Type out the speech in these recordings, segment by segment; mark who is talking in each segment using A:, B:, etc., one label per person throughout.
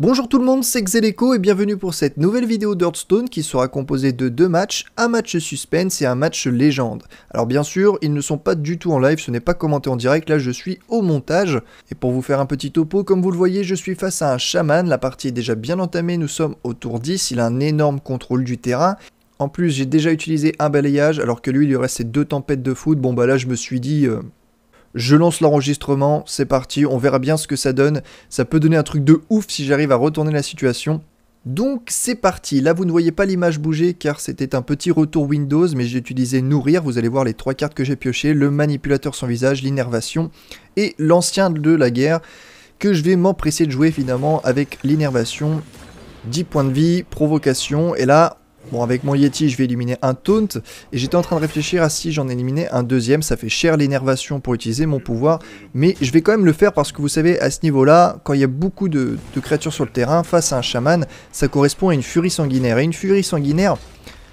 A: Bonjour tout le monde, c'est Xeleco et bienvenue pour cette nouvelle vidéo d'Hearthstone qui sera composée de deux matchs, un match suspense et un match légende. Alors bien sûr, ils ne sont pas du tout en live, ce n'est pas commenté en direct, là je suis au montage. Et pour vous faire un petit topo, comme vous le voyez, je suis face à un chaman, la partie est déjà bien entamée, nous sommes au tour 10, il a un énorme contrôle du terrain. En plus, j'ai déjà utilisé un balayage alors que lui il lui restait deux tempêtes de foot, bon bah là je me suis dit... Euh, je lance l'enregistrement, c'est parti, on verra bien ce que ça donne. Ça peut donner un truc de ouf si j'arrive à retourner la situation. Donc c'est parti, là vous ne voyez pas l'image bouger car c'était un petit retour Windows mais j'ai utilisé Nourrir, vous allez voir les trois cartes que j'ai piochées, le manipulateur sans visage, l'innervation et l'ancien de la guerre que je vais m'empresser de jouer finalement avec l'innervation. 10 points de vie, provocation et là Bon, avec mon Yeti, je vais éliminer un taunt. Et j'étais en train de réfléchir à si j'en éliminais un deuxième. Ça fait cher l'énervation pour utiliser mon pouvoir. Mais je vais quand même le faire parce que vous savez, à ce niveau-là, quand il y a beaucoup de, créatures sur le terrain, face à un chaman, ça correspond à une furie sanguinaire. Et une furie sanguinaire,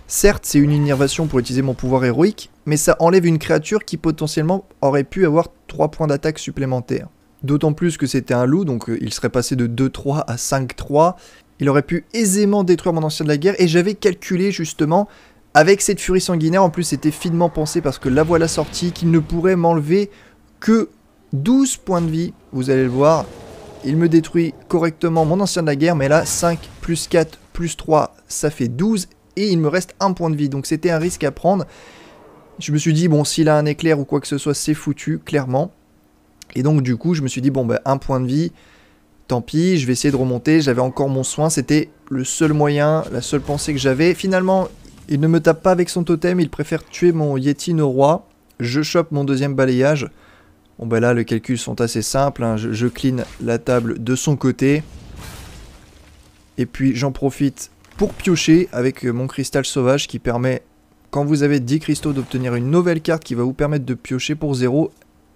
A: certes, c'est une énervation pour utiliser mon pouvoir héroïque, mais ça enlève une créature qui potentiellement aurait pu avoir 3 points d'attaque supplémentaires. D'autant plus que c'était un loup, donc euh, il serait passé de 2-3 à 5-3, il aurait pu aisément détruire mon ancien de la guerre et j'avais calculé justement avec cette furie sanguinaire. En plus, c'était finement pensé parce que la voilà sortie qu'il ne pourrait m'enlever que 12 points de vie. Vous allez le voir, il me détruit correctement mon ancien de la guerre, mais là 5 plus 4 plus 3, ça fait 12 et il me reste un point de vie. Donc c'était un risque à prendre. Je me suis dit, bon, s'il a un éclair ou quoi que ce soit, c'est foutu, clairement. Et donc du coup, je me suis dit, bon, bah, un point de vie, Tant pis, je vais essayer de remonter, j'avais encore mon soin, c'était le seul moyen, la seule pensée que j'avais. Finalement, il ne me tape pas avec son totem, il préfère tuer mon Yeti no roi. Je chope mon deuxième balayage. Bon bah ben là, les calculs sont assez simples, hein. je, je clean la table de son côté. Et puis j'en profite pour piocher avec mon cristal sauvage qui permet, quand vous avez 10 cristaux, d'obtenir une nouvelle carte qui va vous permettre de piocher pour 0.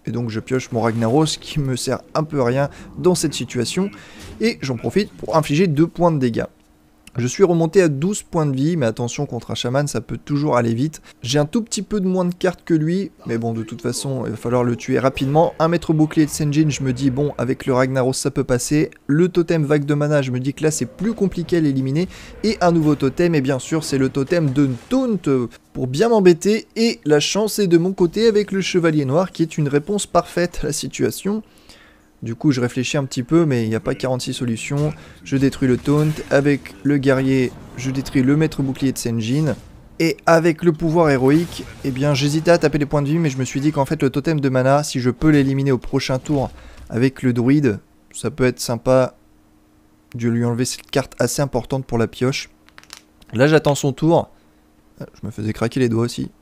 A: Et donc je pioche mon Ragnaros qui me sert un peu à rien dans cette situation. Et j'en profite pour infliger 2 points de dégâts. Je suis remonté à 12 points de vie, mais attention, contre un chaman, ça peut toujours aller vite. J'ai un tout petit peu de moins de cartes que lui, mais bon, de toute façon, il va falloir le tuer rapidement. Un maître bouclier de Senjin, je me dis, bon, avec le Ragnaros, ça peut passer. Le totem vague de mana, je me dis que là, c'est plus compliqué à l'éliminer. Et un nouveau totem, et bien sûr, c'est le totem de Taunt pour bien m'embêter. Et la chance est de mon côté avec le Chevalier Noir, qui est une réponse parfaite à la situation. Du coup, je réfléchis un petit peu, mais il n'y a pas 46 solutions. Je détruis le taunt. Avec le guerrier, je détruis le maître bouclier de Senjin. Et avec le pouvoir héroïque, eh bien, j'hésitais à taper les points de vie, mais je me suis dit qu'en fait, le totem de mana, si je peux l'éliminer au prochain tour avec le druide, ça peut être sympa de lui enlever cette carte assez importante pour la pioche. Là, j'attends son tour. Ah, je me faisais craquer les doigts aussi.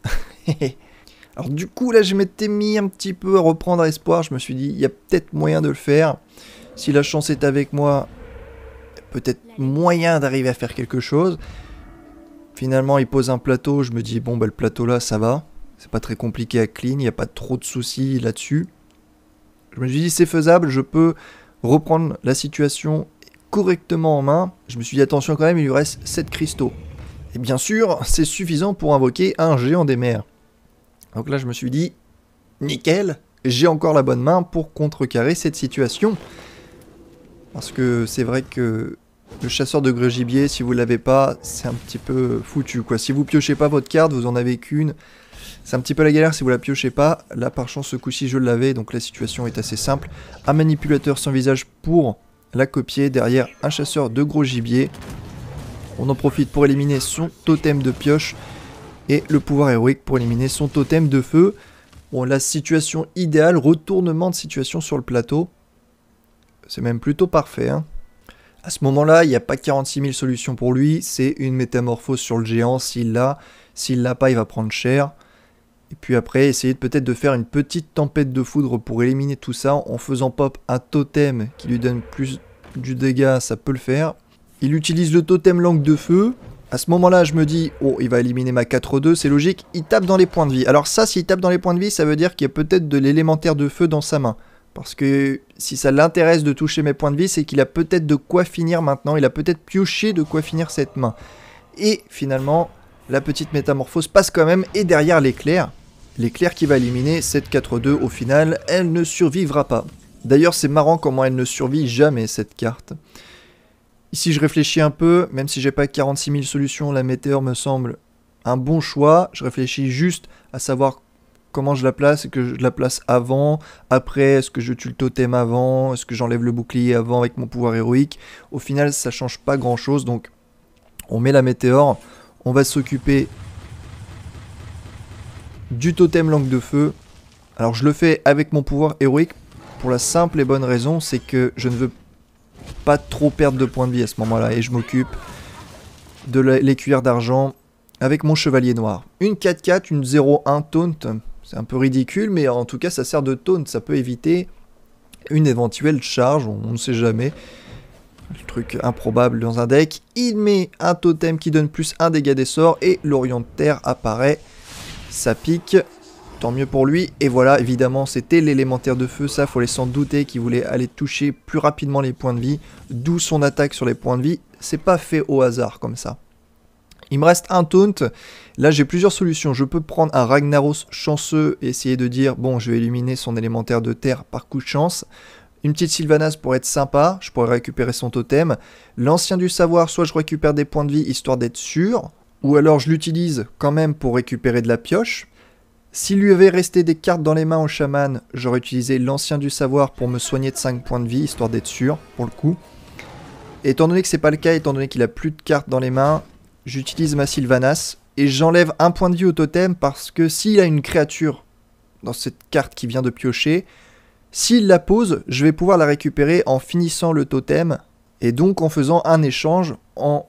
A: Alors du coup là je m'étais mis un petit peu à reprendre espoir, je me suis dit il y a peut-être moyen de le faire. Si la chance est avec moi, peut-être moyen d'arriver à faire quelque chose. Finalement il pose un plateau, je me dis bon ben le plateau là ça va, c'est pas très compliqué à clean, il n'y a pas trop de soucis là-dessus. Je me suis dit c'est faisable, je peux reprendre la situation correctement en main. Je me suis dit attention quand même, il lui reste 7 cristaux. Et bien sûr, c'est suffisant pour invoquer un géant des mers. Donc là, je me suis dit, nickel, j'ai encore la bonne main pour contrecarrer cette situation. Parce que c'est vrai que le chasseur de gros gibier, si vous l'avez pas, c'est un petit peu foutu. quoi. Si vous piochez pas votre carte, vous en avez qu'une. C'est un petit peu la galère si vous la piochez pas. Là, par chance, ce coup-ci, je l'avais, donc la situation est assez simple. Un manipulateur sans visage pour la copier. Derrière, un chasseur de gros gibier. On en profite pour éliminer son totem de pioche et le pouvoir héroïque pour éliminer son totem de feu. Bon, la situation idéale, retournement de situation sur le plateau. C'est même plutôt parfait. Hein. À ce moment-là, il n'y a pas 46 000 solutions pour lui. C'est une métamorphose sur le géant s'il l'a. S'il l'a pas, il va prendre cher. Et puis après, essayer peut-être de faire une petite tempête de foudre pour éliminer tout ça en faisant pop un totem qui lui donne plus du dégât, ça peut le faire. Il utilise le totem langue de feu, à ce moment-là, je me dis, oh, il va éliminer ma 4-2, c'est logique, il tape dans les points de vie. Alors ça, s'il tape dans les points de vie, ça veut dire qu'il y a peut-être de l'élémentaire de feu dans sa main. Parce que si ça l'intéresse de toucher mes points de vie, c'est qu'il a peut-être de quoi finir maintenant, il a peut-être pioché de quoi finir cette main. Et finalement, la petite métamorphose passe quand même, et derrière l'éclair, l'éclair qui va éliminer cette 4-2 au final, elle ne survivra pas. D'ailleurs, c'est marrant comment elle ne survit jamais cette carte. Ici, je réfléchis un peu, même si j'ai pas 46 000 solutions, la météore me semble un bon choix. Je réfléchis juste à savoir comment je la place, est que je la place avant, après, est-ce que je tue le totem avant, est-ce que j'enlève le bouclier avant avec mon pouvoir héroïque. Au final, ça change pas grand chose, donc on met la météore, on va s'occuper du totem langue de feu. Alors je le fais avec mon pouvoir héroïque pour la simple et bonne raison, c'est que je ne veux pas trop perdre de points de vie à ce moment-là. Et je m'occupe de les cuillères d'argent avec mon chevalier noir. Une 4-4, une 0-1 taunt. C'est un peu ridicule, mais en tout cas, ça sert de taunt. Ça peut éviter une éventuelle charge, on ne sait jamais. Le truc improbable dans un deck. Il met un totem qui donne plus un dégât des sorts et l'Orient de Terre apparaît. Ça pique tant mieux pour lui. Et voilà, évidemment, c'était l'élémentaire de feu, ça faut les s'en douter, qu'il voulait aller toucher plus rapidement les points de vie, d'où son attaque sur les points de vie. C'est pas fait au hasard comme ça. Il me reste un taunt. Là, j'ai plusieurs solutions. Je peux prendre un Ragnaros chanceux et essayer de dire, bon, je vais éliminer son élémentaire de terre par coup de chance. Une petite Sylvanas pour être sympa, je pourrais récupérer son totem. L'ancien du savoir, soit je récupère des points de vie histoire d'être sûr, ou alors je l'utilise quand même pour récupérer de la pioche, s'il lui avait resté des cartes dans les mains au chaman, j'aurais utilisé l'ancien du savoir pour me soigner de 5 points de vie, histoire d'être sûr, pour le coup. Et étant donné que c'est pas le cas, étant donné qu'il a plus de cartes dans les mains, j'utilise ma Sylvanas et j'enlève un point de vie au totem parce que s'il a une créature dans cette carte qui vient de piocher, s'il la pose, je vais pouvoir la récupérer en finissant le totem et donc en faisant un échange en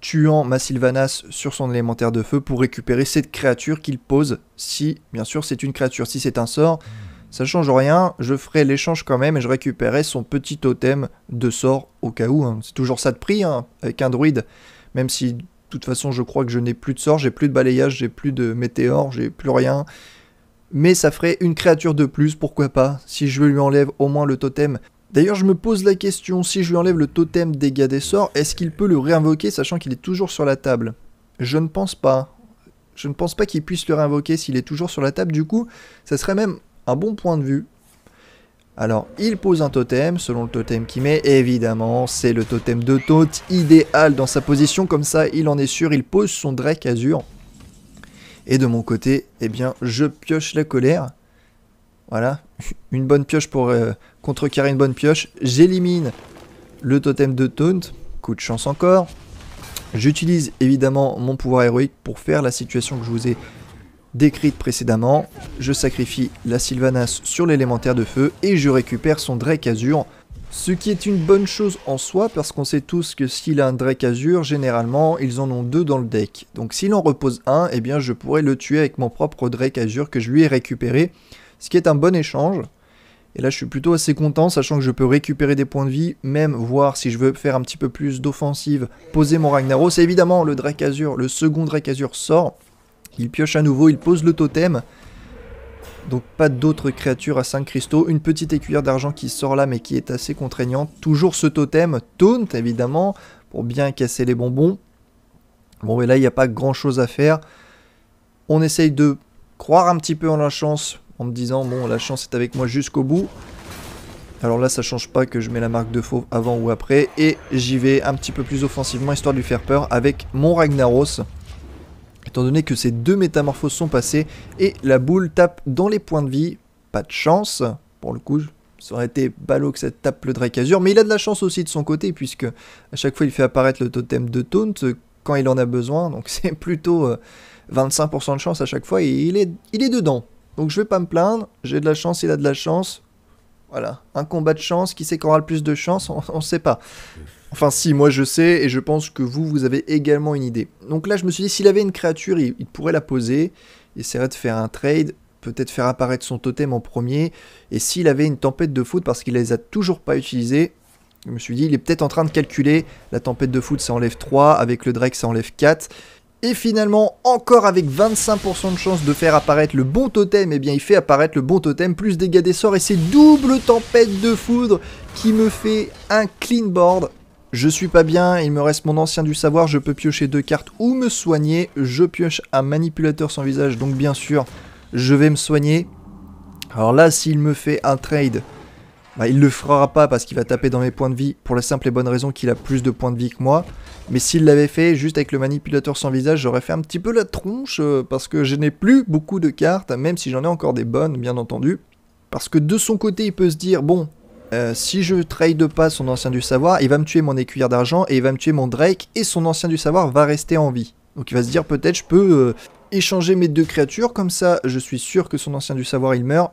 A: tuant ma Sylvanas sur son élémentaire de feu pour récupérer cette créature qu'il pose. Si, bien sûr, c'est une créature, si c'est un sort, ça change rien. Je ferai l'échange quand même et je récupérerai son petit totem de sort au cas où. Hein. C'est toujours ça de prix hein, avec un druide, même si de toute façon je crois que je n'ai plus de sort, j'ai plus de balayage, j'ai plus de météore, j'ai plus rien. Mais ça ferait une créature de plus, pourquoi pas, si je lui enlève au moins le totem D'ailleurs, je me pose la question, si je lui enlève le totem dégâts des sorts, est-ce qu'il peut le réinvoquer sachant qu'il est toujours sur la table Je ne pense pas. Je ne pense pas qu'il puisse le réinvoquer s'il est toujours sur la table. Du coup, ça serait même un bon point de vue. Alors, il pose un totem, selon le totem qu'il met, évidemment, c'est le totem de Tote, idéal dans sa position, comme ça, il en est sûr, il pose son Drake Azur. Et de mon côté, eh bien, je pioche la colère. Voilà, une bonne pioche pour euh, contrecarrer une bonne pioche. J'élimine le totem de taunt, coup de chance encore. J'utilise évidemment mon pouvoir héroïque pour faire la situation que je vous ai décrite précédemment. Je sacrifie la Sylvanas sur l'élémentaire de feu et je récupère son Drake Azur. Ce qui est une bonne chose en soi parce qu'on sait tous que s'il a un Drake Azur, généralement ils en ont deux dans le deck. Donc s'il en repose un, eh bien je pourrais le tuer avec mon propre Drake Azur que je lui ai récupéré ce qui est un bon échange. Et là, je suis plutôt assez content, sachant que je peux récupérer des points de vie, même voir si je veux faire un petit peu plus d'offensive, poser mon Ragnaros. Et évidemment, le Drake Azur, le second Drake Azur sort. Il pioche à nouveau, il pose le totem. Donc pas d'autres créatures à 5 cristaux. Une petite écuyère d'argent qui sort là, mais qui est assez contraignante. Toujours ce totem, taunt évidemment, pour bien casser les bonbons. Bon, et là, il n'y a pas grand-chose à faire. On essaye de croire un petit peu en la chance en me disant bon la chance est avec moi jusqu'au bout. Alors là ça change pas que je mets la marque de faux avant ou après et j'y vais un petit peu plus offensivement histoire de lui faire peur avec mon Ragnaros. Étant donné que ces deux métamorphoses sont passées et la boule tape dans les points de vie, pas de chance pour le coup. Ça aurait été ballot que ça tape le Drake Azur, mais il a de la chance aussi de son côté, puisque à chaque fois il fait apparaître le totem de Taunt quand il en a besoin, donc c'est plutôt 25% euh, de chance à chaque fois, et il est, il est dedans. Donc je vais pas me plaindre, j'ai de la chance, il a de la chance. Voilà, un combat de chance, qui sait qui aura le plus de chance, on ne sait pas. Enfin si, moi je sais, et je pense que vous, vous avez également une idée. Donc là, je me suis dit, s'il avait une créature, il, pourrait la poser, il essaierait de faire un trade, peut-être faire apparaître son totem en premier, et s'il avait une tempête de foot, parce qu'il les a toujours pas utilisées, je me suis dit, il est peut-être en train de calculer, la tempête de foot ça enlève 3, avec le Drake ça enlève 4, et finalement, encore avec 25% de chance de faire apparaître le bon totem, et eh bien il fait apparaître le bon totem, plus dégâts des sorts, et c'est double tempête de foudre qui me fait un clean board. Je suis pas bien, il me reste mon ancien du savoir, je peux piocher deux cartes ou me soigner. Je pioche un manipulateur sans visage, donc bien sûr, je vais me soigner. Alors là, s'il me fait un trade bah, il le fera pas parce qu'il va taper dans mes points de vie pour la simple et bonne raison qu'il a plus de points de vie que moi. Mais s'il l'avait fait juste avec le manipulateur sans visage, j'aurais fait un petit peu la tronche euh, parce que je n'ai plus beaucoup de cartes, même si j'en ai encore des bonnes, bien entendu. Parce que de son côté, il peut se dire, bon, euh, si je trade pas son ancien du savoir, il va me tuer mon écuyère d'argent et il va me tuer mon Drake et son ancien du savoir va rester en vie. Donc il va se dire peut-être je peux euh, échanger mes deux créatures, comme ça je suis sûr que son ancien du savoir il meurt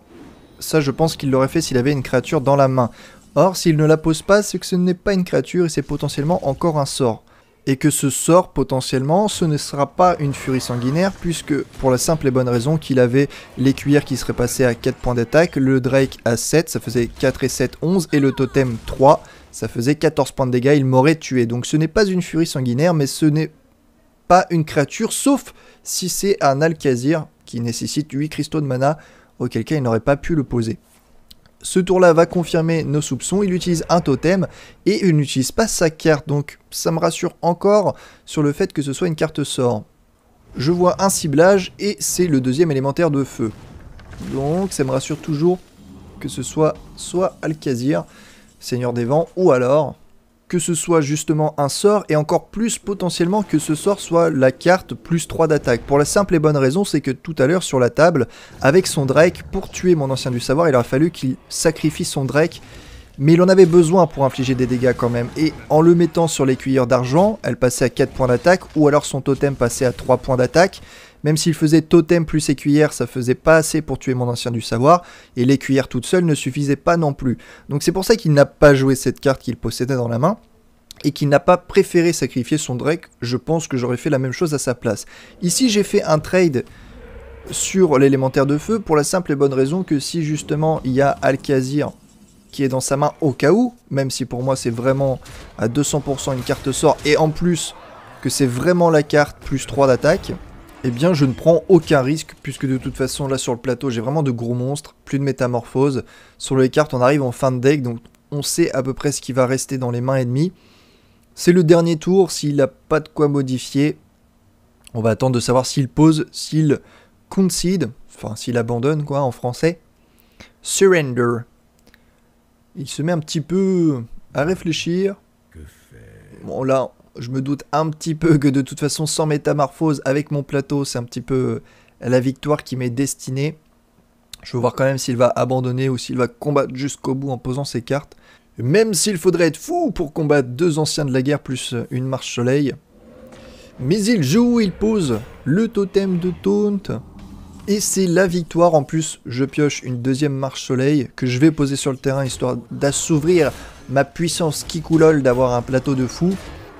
A: ça, je pense qu'il l'aurait fait s'il avait une créature dans la main. Or, s'il ne la pose pas, c'est que ce n'est pas une créature et c'est potentiellement encore un sort. Et que ce sort, potentiellement, ce ne sera pas une furie sanguinaire, puisque, pour la simple et bonne raison qu'il avait les qui seraient passé à 4 points d'attaque, le Drake à 7, ça faisait 4 et 7, 11, et le totem 3, ça faisait 14 points de dégâts, il m'aurait tué. Donc ce n'est pas une furie sanguinaire, mais ce n'est pas une créature, sauf si c'est un Alcazir qui nécessite 8 cristaux de mana auquel cas il n'aurait pas pu le poser. Ce tour-là va confirmer nos soupçons, il utilise un totem et il n'utilise pas sa carte, donc ça me rassure encore sur le fait que ce soit une carte sort. Je vois un ciblage et c'est le deuxième élémentaire de feu. Donc ça me rassure toujours que ce soit soit Alcazir, Seigneur des Vents, ou alors que ce soit justement un sort et encore plus potentiellement que ce sort soit la carte plus 3 d'attaque. Pour la simple et bonne raison, c'est que tout à l'heure sur la table, avec son Drake, pour tuer mon ancien du savoir, il aurait fallu qu'il sacrifie son Drake mais il en avait besoin pour infliger des dégâts quand même, et en le mettant sur les cuillères d'argent, elle passait à 4 points d'attaque, ou alors son totem passait à 3 points d'attaque, même s'il faisait totem plus écuyère, ça faisait pas assez pour tuer mon ancien du savoir, et l'écuyère toute seule ne suffisait pas non plus. Donc c'est pour ça qu'il n'a pas joué cette carte qu'il possédait dans la main et qu'il n'a pas préféré sacrifier son Drake, je pense que j'aurais fait la même chose à sa place. Ici, j'ai fait un trade sur l'élémentaire de feu pour la simple et bonne raison que si justement il y a Alkazir qui est dans sa main au cas où, même si pour moi c'est vraiment à 200% une carte sort et en plus que c'est vraiment la carte plus 3 d'attaque, eh bien je ne prends aucun risque puisque de toute façon là sur le plateau j'ai vraiment de gros monstres, plus de métamorphose. Sur les cartes on arrive en fin de deck donc on sait à peu près ce qui va rester dans les mains ennemies. C'est le dernier tour, s'il n'a pas de quoi modifier, on va attendre de savoir s'il pose, s'il concede, enfin s'il abandonne quoi en français. Surrender. Il se met un petit peu à réfléchir. Bon là je me doute un petit peu que de toute façon, sans métamorphose, avec mon plateau, c'est un petit peu euh, la victoire qui m'est destinée. Je veux voir quand même s'il va abandonner ou s'il va combattre jusqu'au bout en posant ses cartes. Même s'il faudrait être fou pour combattre deux anciens de la guerre plus euh, une marche soleil. Mais il joue, il pose le totem de taunt. Et c'est la victoire. En plus, je pioche une deuxième marche soleil que je vais poser sur le terrain histoire d'assouvrir ma puissance qui coulole d'avoir un plateau de fou.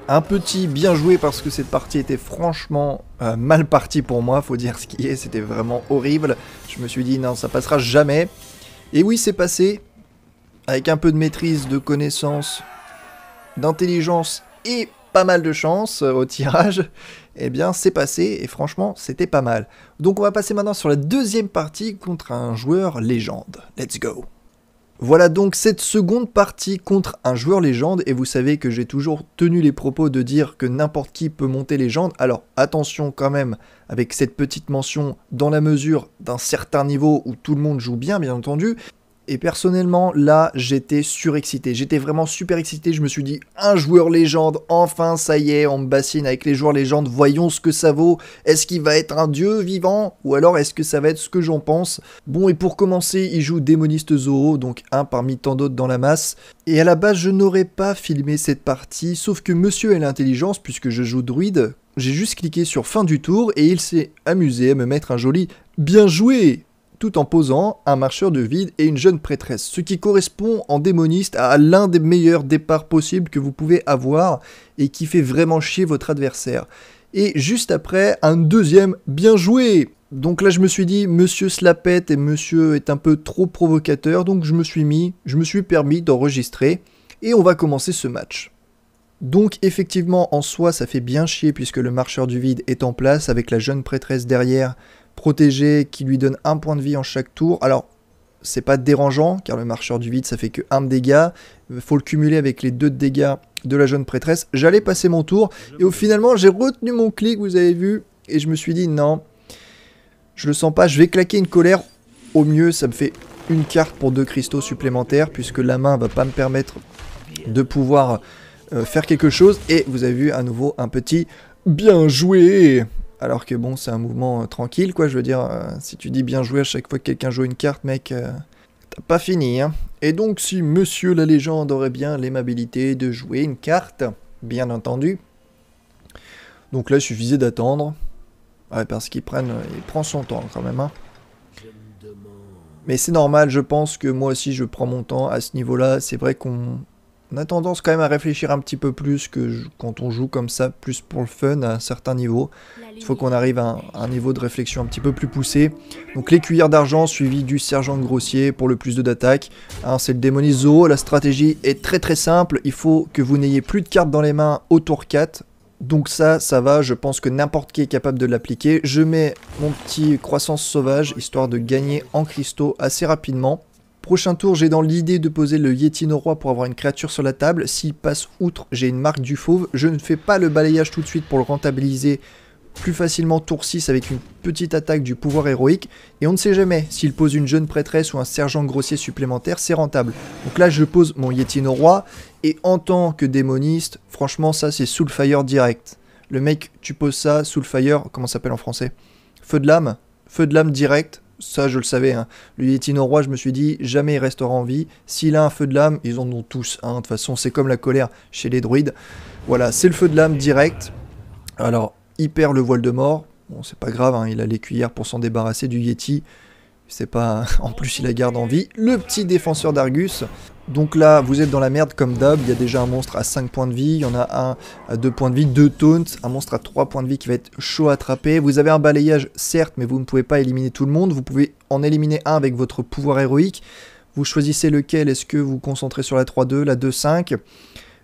A: Un petit bien joué parce que cette partie était franchement euh, mal partie pour moi, faut dire ce qui est, c'était vraiment horrible. Je me suis dit non, ça passera jamais. Et oui, c'est passé. Avec un peu de maîtrise, de connaissance, d'intelligence et pas mal de chance euh, au tirage, eh bien c'est passé et franchement c'était pas mal. Donc on va passer maintenant sur la deuxième partie contre un joueur légende. Let's go voilà donc cette seconde partie contre un joueur légende et vous savez que j'ai toujours tenu les propos de dire que n'importe qui peut monter légende. Alors attention quand même avec cette petite mention dans la mesure d'un certain niveau où tout le monde joue bien bien entendu, et personnellement, là, j'étais surexcité. J'étais vraiment super excité. Je me suis dit, un joueur légende, enfin, ça y est, on me bassine avec les joueurs légendes. Voyons ce que ça vaut. Est-ce qu'il va être un dieu vivant Ou alors, est-ce que ça va être ce que j'en pense Bon, et pour commencer, il joue Démoniste Zoro, donc un parmi tant d'autres dans la masse. Et à la base, je n'aurais pas filmé cette partie, sauf que monsieur est l'intelligence, puisque je joue druide. J'ai juste cliqué sur fin du tour et il s'est amusé à me mettre un joli bien joué tout en posant un marcheur de vide et une jeune prêtresse, ce qui correspond en démoniste à l'un des meilleurs départs possibles que vous pouvez avoir et qui fait vraiment chier votre adversaire. Et juste après, un deuxième bien joué donc là, je me suis dit, monsieur Slapette et monsieur est un peu trop provocateur, donc je me suis mis, je me suis permis d'enregistrer et on va commencer ce match. Donc effectivement, en soi, ça fait bien chier puisque le marcheur du vide est en place avec la jeune prêtresse derrière protégé qui lui donne un point de vie en chaque tour. Alors, c'est pas dérangeant car le marcheur du vide ça fait que un de dégâts. Faut le cumuler avec les deux dégâts de la jeune prêtresse. J'allais passer mon tour et au finalement j'ai retenu mon clic, vous avez vu, et je me suis dit non, je le sens pas, je vais claquer une colère. Au mieux, ça me fait une carte pour deux cristaux supplémentaires puisque la main va pas me permettre de pouvoir euh, faire quelque chose. Et vous avez vu à nouveau un petit bien joué alors que bon, c'est un mouvement euh, tranquille, quoi. Je veux dire, euh, si tu dis bien jouer à chaque fois que quelqu'un joue une carte, mec, euh, t'as pas fini, hein. Et donc, si monsieur la légende aurait bien l'aimabilité de jouer une carte, bien entendu. Donc là, il suffisait d'attendre. Ouais, parce qu'il prend son temps quand même, hein. Mais c'est normal, je pense que moi aussi je prends mon temps à ce niveau-là. C'est vrai qu'on on a tendance quand même à réfléchir un petit peu plus que quand on joue comme ça, plus pour le fun à un certain niveau. Il faut qu'on arrive à un, niveau de réflexion un petit peu plus poussé. Donc les cuillères d'argent suivies du sergent grossier pour le plus de d'attaque. Hein, c'est le démoniso. la stratégie est très très simple, il faut que vous n'ayez plus de cartes dans les mains au tour 4. Donc ça, ça va, je pense que n'importe qui est capable de l'appliquer. Je mets mon petit croissance sauvage, histoire de gagner en cristaux assez rapidement. Prochain tour, j'ai dans l'idée de poser le Yeti Roi pour avoir une créature sur la table. S'il passe outre, j'ai une marque du fauve. Je ne fais pas le balayage tout de suite pour le rentabiliser plus facilement tour 6 avec une petite attaque du pouvoir héroïque, et on ne sait jamais, s'il pose une jeune prêtresse ou un sergent grossier supplémentaire, c'est rentable. Donc là je pose mon au roi, et en tant que démoniste, franchement ça c'est Soulfire direct. Le mec, tu poses ça, Soulfire, comment ça s'appelle en français Feu de l'âme Feu de l'âme direct, ça je le savais. Hein. Le Yeti roi, je me suis dit, jamais il restera en vie. S'il a un feu de l'âme, ils en ont tous. Hein. De toute façon, c'est comme la colère chez les druides. Voilà, c'est le feu de l'âme direct. Alors, il perd le voile de mort. Bon, c'est pas grave, hein, il a les cuillères pour s'en débarrasser du Yeti. C'est pas. Hein, en plus, il la garde en vie. Le petit défenseur d'Argus. Donc là, vous êtes dans la merde comme d'hab, il y a déjà un monstre à 5 points de vie, il y en a un à 2 points de vie, 2 taunts, un monstre à 3 points de vie qui va être chaud à attraper. Vous avez un balayage, certes, mais vous ne pouvez pas éliminer tout le monde, vous pouvez en éliminer un avec votre pouvoir héroïque. Vous choisissez lequel, est-ce que vous, vous concentrez sur la 3-2, la 2-5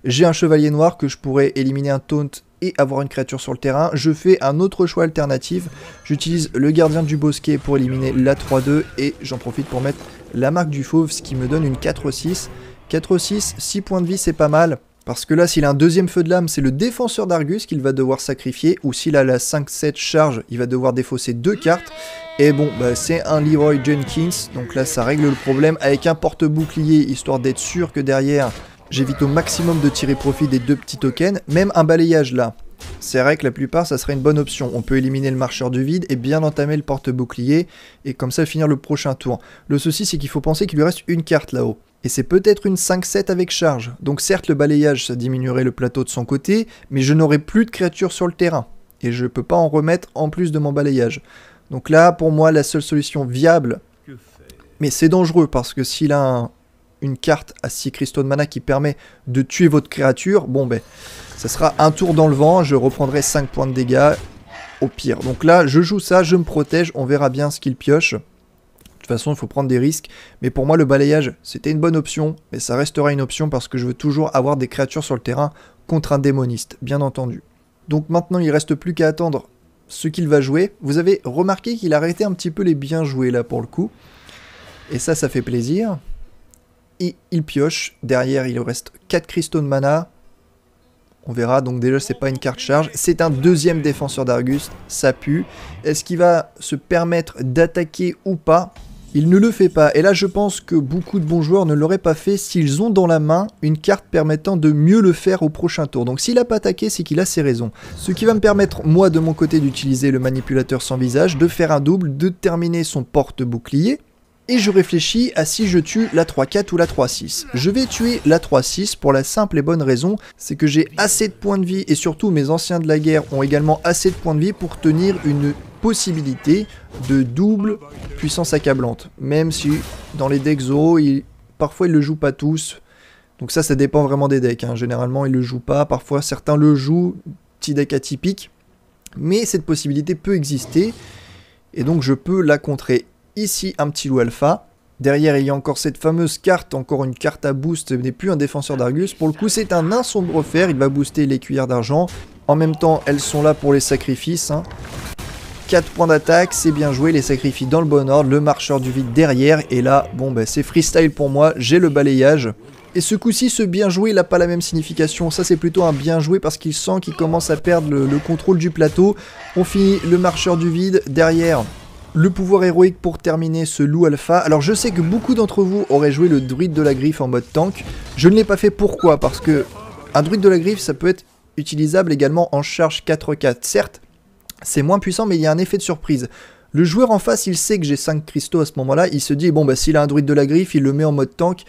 A: J'ai un chevalier noir que je pourrais éliminer un taunt et avoir une créature sur le terrain. Je fais un autre choix alternatif. J'utilise le gardien du bosquet pour éliminer la 3-2 et j'en profite pour mettre la marque du fauve, ce qui me donne une 4-6. 4-6, 6 points de vie, c'est pas mal. Parce que là, s'il a un deuxième feu de lame, c'est le défenseur d'Argus qu'il va devoir sacrifier, ou s'il a la 5-7 charge, il va devoir défausser deux cartes. Et bon, bah, c'est un Leroy Jenkins, donc là ça règle le problème avec un porte-bouclier, histoire d'être sûr que derrière, J'évite au maximum de tirer profit des deux petits tokens, même un balayage là. C'est vrai que la plupart ça serait une bonne option, on peut éliminer le marcheur du vide et bien entamer le porte-bouclier, et comme ça finir le prochain tour. Le souci c'est qu'il faut penser qu'il lui reste une carte là-haut. Et c'est peut-être une 5-7 avec charge, donc certes le balayage ça diminuerait le plateau de son côté, mais je n'aurai plus de créatures sur le terrain, et je peux pas en remettre en plus de mon balayage. Donc là pour moi la seule solution viable, mais c'est dangereux parce que s'il a un, une carte à 6 cristaux de mana qui permet de tuer votre créature, bon ben, ça sera un tour dans le vent, je reprendrai 5 points de dégâts au pire. Donc là, je joue ça, je me protège, on verra bien ce qu'il pioche. De toute façon, il faut prendre des risques. Mais pour moi, le balayage, c'était une bonne option, mais ça restera une option parce que je veux toujours avoir des créatures sur le terrain contre un démoniste, bien entendu. Donc maintenant, il reste plus qu'à attendre ce qu'il va jouer. Vous avez remarqué qu'il a arrêté un petit peu les bien joués là pour le coup. Et ça, ça fait plaisir et il pioche. Derrière, il reste 4 cristaux de mana. On verra, donc déjà c'est pas une carte charge. C'est un deuxième défenseur d'Argus, ça pue. Est-ce qu'il va se permettre d'attaquer ou pas Il ne le fait pas. Et là je pense que beaucoup de bons joueurs ne l'auraient pas fait s'ils ont dans la main une carte permettant de mieux le faire au prochain tour. Donc s'il a pas attaqué, c'est qu'il a ses raisons. Ce qui va me permettre, moi de mon côté, d'utiliser le manipulateur sans visage, de faire un double, de terminer son porte-bouclier et je réfléchis à si je tue la 3-4 ou la 3-6. Je vais tuer la 3-6 pour la simple et bonne raison, c'est que j'ai assez de points de vie et surtout mes anciens de la guerre ont également assez de points de vie pour tenir une possibilité de double puissance accablante. Même si dans les decks Zoro, parfois ils le jouent pas tous. Donc ça, ça dépend vraiment des decks. Hein. Généralement, ils le jouent pas. Parfois, certains le jouent, petit deck atypique. Mais cette possibilité peut exister. Et donc je peux la contrer. Ici, un petit loup alpha. Derrière, il y a encore cette fameuse carte, encore une carte à boost, n'est plus un défenseur d'Argus. Pour le coup, c'est un insombre fer, il va booster les cuillères d'argent. En même temps, elles sont là pour les sacrifices. 4 hein. points d'attaque, c'est bien joué, les sacrifices dans le bon ordre, le marcheur du vide derrière, et là, bon bah c'est freestyle pour moi, j'ai le balayage. Et ce coup-ci, ce bien joué, il n'a pas la même signification, ça c'est plutôt un bien joué parce qu'il sent qu'il commence à perdre le, contrôle du plateau. On finit le marcheur du vide, derrière, le pouvoir héroïque pour terminer ce loup alpha. Alors je sais que beaucoup d'entre vous auraient joué le druide de la griffe en mode tank. Je ne l'ai pas fait pourquoi Parce que un druide de la griffe ça peut être utilisable également en charge 4-4. Certes, c'est moins puissant mais il y a un effet de surprise. Le joueur en face il sait que j'ai 5 cristaux à ce moment là. Il se dit bon bah s'il a un druide de la griffe il le met en mode tank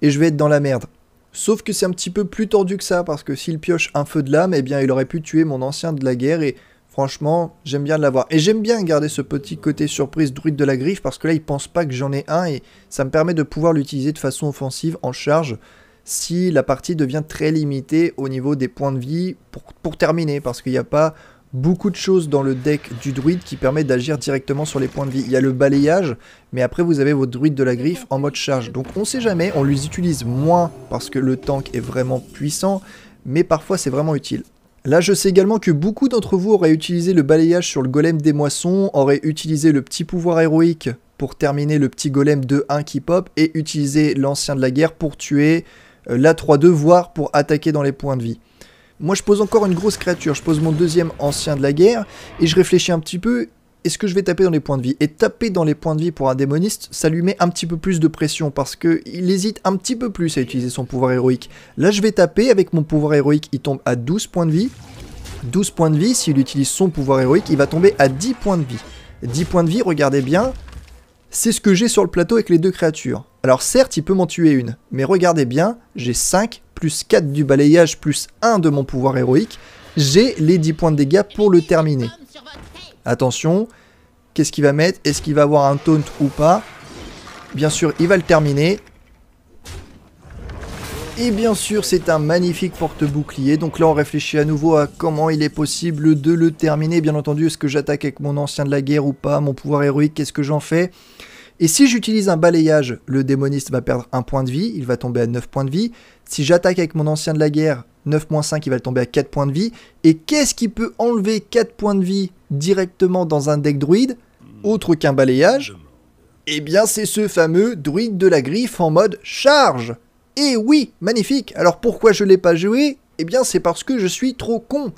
A: et je vais être dans la merde. Sauf que c'est un petit peu plus tordu que ça parce que s'il pioche un feu de lame eh bien il aurait pu tuer mon ancien de la guerre et franchement, j'aime bien l'avoir. Et j'aime bien garder ce petit côté surprise druide de la griffe parce que là, il pense pas que j'en ai un et ça me permet de pouvoir l'utiliser de façon offensive en charge si la partie devient très limitée au niveau des points de vie pour, pour terminer parce qu'il n'y a pas beaucoup de choses dans le deck du druide qui permet d'agir directement sur les points de vie. Il y a le balayage, mais après vous avez votre druide de la griffe en mode charge. Donc on sait jamais, on les utilise moins parce que le tank est vraiment puissant, mais parfois c'est vraiment utile. Là, je sais également que beaucoup d'entre vous auraient utilisé le balayage sur le golem des moissons, auraient utilisé le petit pouvoir héroïque pour terminer le petit golem de 1 qui pop, et utilisé l'ancien de la guerre pour tuer euh, la 3-2, voire pour attaquer dans les points de vie. Moi, je pose encore une grosse créature, je pose mon deuxième ancien de la guerre, et je réfléchis un petit peu, est-ce que je vais taper dans les points de vie Et taper dans les points de vie pour un démoniste, ça lui met un petit peu plus de pression parce qu'il hésite un petit peu plus à utiliser son pouvoir héroïque. Là, je vais taper, avec mon pouvoir héroïque, il tombe à 12 points de vie. 12 points de vie, s'il utilise son pouvoir héroïque, il va tomber à 10 points de vie. 10 points de vie, regardez bien, c'est ce que j'ai sur le plateau avec les deux créatures. Alors certes, il peut m'en tuer une, mais regardez bien, j'ai 5 plus 4 du balayage plus 1 de mon pouvoir héroïque, j'ai les 10 points de dégâts pour le terminer. Attention, qu'est-ce qu'il va mettre Est-ce qu'il va avoir un taunt ou pas Bien sûr, il va le terminer. Et bien sûr, c'est un magnifique porte-bouclier. Donc là, on réfléchit à nouveau à comment il est possible de le terminer. Bien entendu, est-ce que j'attaque avec mon ancien de la guerre ou pas Mon pouvoir héroïque, qu'est-ce que j'en fais Et si j'utilise un balayage, le démoniste va perdre un point de vie. Il va tomber à 9 points de vie. Si j'attaque avec mon ancien de la guerre, 9-5, il va le tomber à 4 points de vie. Et qu'est-ce qui peut enlever 4 points de vie directement dans un deck druide, hmm. autre qu'un balayage Eh bien, c'est ce fameux druide de la griffe en mode charge Et eh oui, magnifique Alors pourquoi je ne l'ai pas joué Eh bien, c'est parce que je suis trop con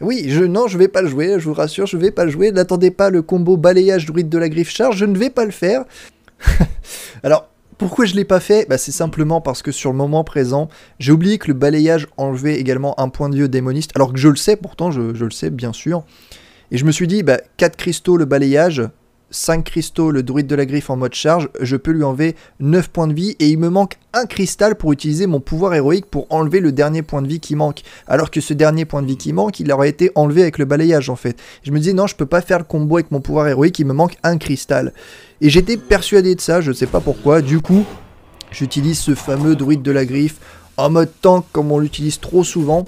A: oui, je, non, je vais pas le jouer, je vous rassure, je vais pas le jouer. N'attendez pas le combo balayage druide de la griffe charge, je ne vais pas le faire. Alors, pourquoi je l'ai pas fait bah, C'est simplement parce que sur le moment présent, j'ai oublié que le balayage enlevait également un point de vue démoniste, alors que je le sais pourtant, je, je le sais bien sûr. Et je me suis dit, bah, 4 cristaux le balayage, 5 cristaux le druide de la griffe en mode charge, je peux lui enlever 9 points de vie et il me manque un cristal pour utiliser mon pouvoir héroïque pour enlever le dernier point de vie qui manque. Alors que ce dernier point de vie qui manque, il aurait été enlevé avec le balayage en fait. Je me dis non, je peux pas faire le combo avec mon pouvoir héroïque, il me manque un cristal. Et j'étais persuadé de ça, je sais pas pourquoi. Du coup, j'utilise ce fameux druide de la griffe en mode tank comme on l'utilise trop souvent.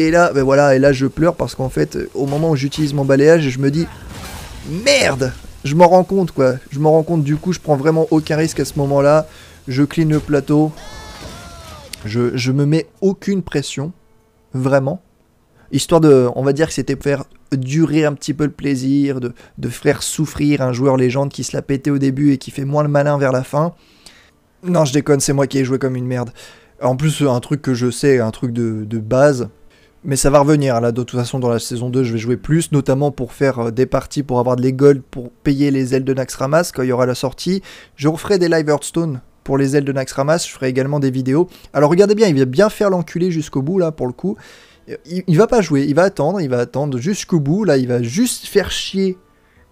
A: Et là, ben voilà, et là je pleure parce qu'en fait, au moment où j'utilise mon balayage, je me dis merde je m'en rends compte quoi. Je m'en rends compte du coup je prends vraiment aucun risque à ce moment là. Je clean le plateau. Je, me mets aucune pression. Vraiment. Histoire de, on va dire que c'était faire durer un petit peu le plaisir, de, faire souffrir un joueur légende qui se l'a pété au début et qui fait moins le malin vers la fin. Non je déconne, c'est moi qui ai joué comme une merde. En plus un truc que je sais, un truc de, de base, mais ça va revenir. Là, de toute façon, dans la saison 2, je vais jouer plus, notamment pour faire euh, des parties, pour avoir des golds, pour payer les ailes de naxramas quand il y aura la sortie. Je referai des live Hearthstone pour les ailes de naxramas Je ferai également des vidéos. Alors, regardez bien, il va bien faire l'enculé jusqu'au bout, là, pour le coup. Euh, il, il, va pas jouer, il va attendre, il va attendre jusqu'au bout. Là, il va juste faire chier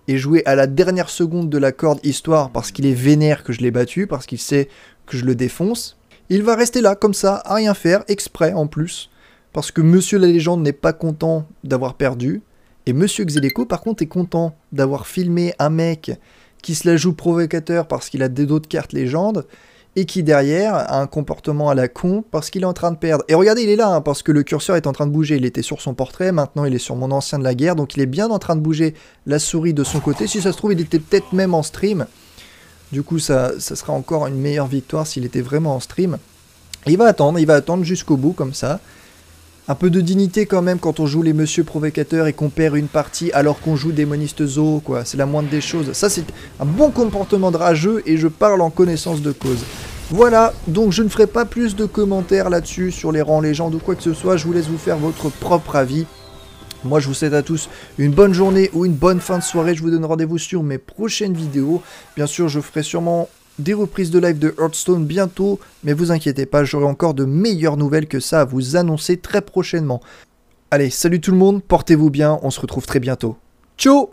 A: et jouer à la dernière seconde de la corde histoire parce qu'il est vénère que je l'ai battu, parce qu'il sait que je le défonce. Il va rester là, comme ça, à rien faire, exprès en plus parce que Monsieur la Légende n'est pas content d'avoir perdu, et Monsieur Xeleco par contre est content d'avoir filmé un mec qui se la joue provocateur parce qu'il a des d'autres cartes légende, et qui derrière a un comportement à la con parce qu'il est en train de perdre. Et regardez, il est là, hein, parce que le curseur est en train de bouger. Il était sur son portrait, maintenant il est sur mon ancien de la guerre, donc il est bien en train de bouger la souris de son côté. Si ça se trouve, il était peut-être même en stream. Du coup, ça, sera encore une meilleure victoire s'il était vraiment en stream. il va attendre, il va attendre jusqu'au bout comme ça un peu de dignité quand même quand on joue les monsieur provocateurs et qu'on perd une partie alors qu'on joue démoniste zoo, quoi. C'est la moindre des choses. Ça, c'est un bon comportement de rageux et je parle en connaissance de cause. Voilà, donc je ne ferai pas plus de commentaires là-dessus sur les rangs légendes ou quoi que ce soit. Je vous laisse vous faire votre propre avis. Moi, je vous souhaite à tous une bonne journée ou une bonne fin de soirée. Je vous donne rendez-vous sur mes prochaines vidéos. Bien sûr, je ferai sûrement des reprises de live de Hearthstone bientôt, mais vous inquiétez pas, j'aurai encore de meilleures nouvelles que ça à vous annoncer très prochainement. Allez, salut tout le monde, portez-vous bien, on se retrouve très bientôt. Ciao